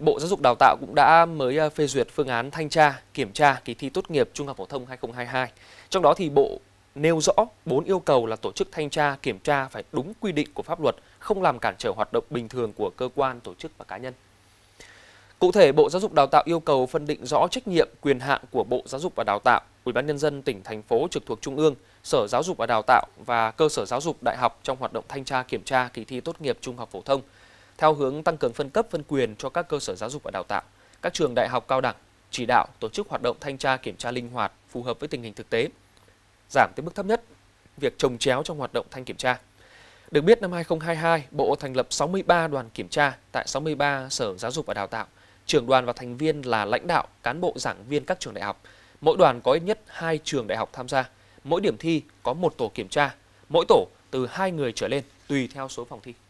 Bộ Giáo dục Đào tạo cũng đã mới à, phê duyệt phương án thanh tra, kiểm tra kỳ thi tốt nghiệp trung học phổ thông 2022. Trong đó thì Bộ nêu rõ bốn yêu cầu là tổ chức thanh tra, kiểm tra phải đúng quy định của pháp luật, không làm cản trở hoạt động bình thường của cơ quan, tổ chức và cá nhân. Cụ thể, Bộ Giáo dục Đào tạo yêu cầu phân định rõ trách nhiệm, quyền hạn của Bộ Giáo dục và Đào tạo, Ủy ban nhân dân tỉnh thành phố trực thuộc trung ương, Sở Giáo dục và Đào tạo và cơ sở giáo dục đại học trong hoạt động thanh tra kiểm tra kỳ thi tốt nghiệp trung học phổ thông theo hướng tăng cường phân cấp phân quyền cho các cơ sở giáo dục và đào tạo, các trường đại học cao đẳng, chỉ đạo tổ chức hoạt động thanh tra kiểm tra linh hoạt phù hợp với tình hình thực tế, giảm tới mức thấp nhất việc trồng chéo trong hoạt động thanh kiểm tra. Được biết năm 2022, Bộ thành lập 63 đoàn kiểm tra tại 63 sở giáo dục và đào tạo. Trưởng đoàn và thành viên là lãnh đạo, cán bộ giảng viên các trường đại học. Mỗi đoàn có ít nhất 2 trường đại học tham gia. Mỗi điểm thi có một tổ kiểm tra, mỗi tổ từ 2 người trở lên tùy theo số phòng thi.